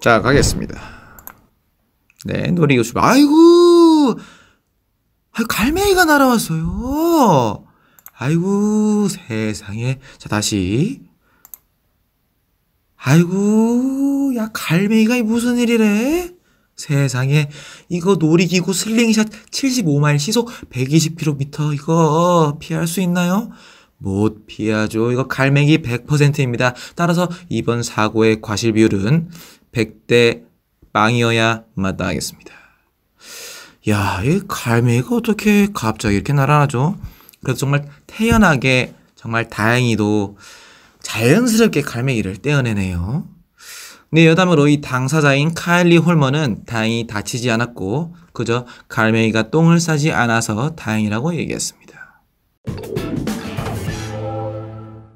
자 가겠습니다 네 놀이교실 아이고 갈매기가 날아왔어요 아이고 세상에 자 다시 아이고 야 갈매기가 무슨 일이래 세상에 이거 놀이기구 슬링샷 75마일 시속 120km 이거 피할 수 있나요? 못 피하죠. 이거 갈매기 100%입니다. 따라서 이번 사고의 과실 비율은 100대 빵이어야 마땅하겠습니다. 야, 이 갈매기가 어떻게 갑자기 이렇게 날아나죠? 그래서 정말 태연하게 정말 다행히도 자연스럽게 갈매기를 떼어내네요. 근데 네, 여담으로 이 당사자인 카일리 홀머는 다행히 다치지 않았고 그저 갈매기가 똥을 싸지 않아서 다행이라고 얘기했습니다.